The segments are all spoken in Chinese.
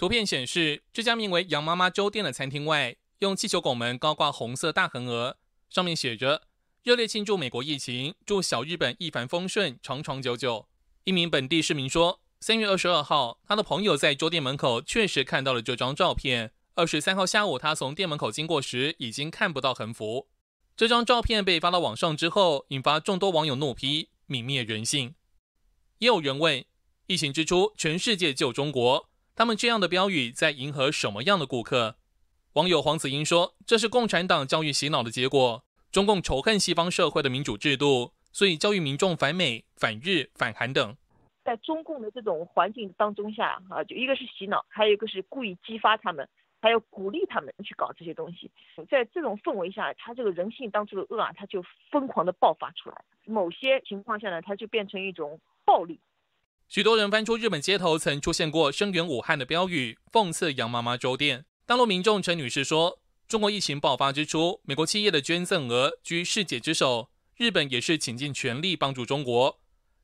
图片显示，这家名为“杨妈妈粥店”的餐厅外，用气球拱门高挂红色大横额，上面写着“热烈庆祝美国疫情，祝小日本一帆风顺，长长久久”。一名本地市民说，三月二十二号，他的朋友在粥店门口确实看到了这张照片。二十三号下午，他从店门口经过时，已经看不到横幅。这张照片被发到网上之后，引发众多网友怒批，泯灭人性。也有人问，疫情之初，全世界救中国。他们这样的标语在迎合什么样的顾客？网友黄子英说：“这是共产党教育洗脑的结果。中共仇恨西方社会的民主制度，所以教育民众反美、反日、反韩等。在中共的这种环境当中下，啊，就一个是洗脑，还有一个是故意激发他们，还有鼓励他们去搞这些东西。在这种氛围下，他这个人性当中的恶啊，他就疯狂的爆发出来。某些情况下呢，他就变成一种暴力。”许多人翻出日本街头曾出现过声援武汉的标语，讽刺“杨妈妈”粥店。大陆民众陈女士说：“中国疫情爆发之初，美国企业的捐赠额居世界之首，日本也是倾尽全力帮助中国。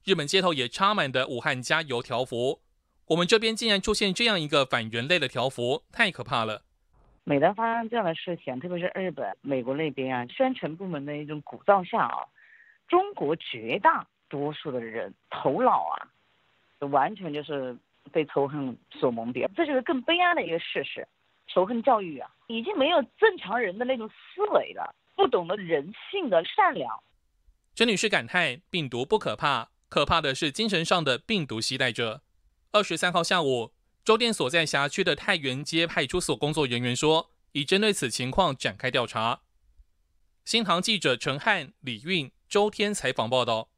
日本街头也插满的武汉加油条幅，我们这边竟然出现这样一个反人类的条幅，太可怕了。”每当发生这样的事情，特别是日本、美国那边啊，宣传部门的一种鼓噪下啊，中国绝大多数的人头脑啊。完全就是被仇恨所蒙蔽，这是个更悲哀的一个事实。仇恨教育啊，已经没有正常人的那种思维了，不懂得人性的善良。陈女士感叹：“病毒不可怕，可怕的是精神上的病毒携带者。”二十三号下午，周店所在辖区的太原街派出所工作人员说，已针对此情况展开调查。新唐记者陈汉、李运、周天采访报道。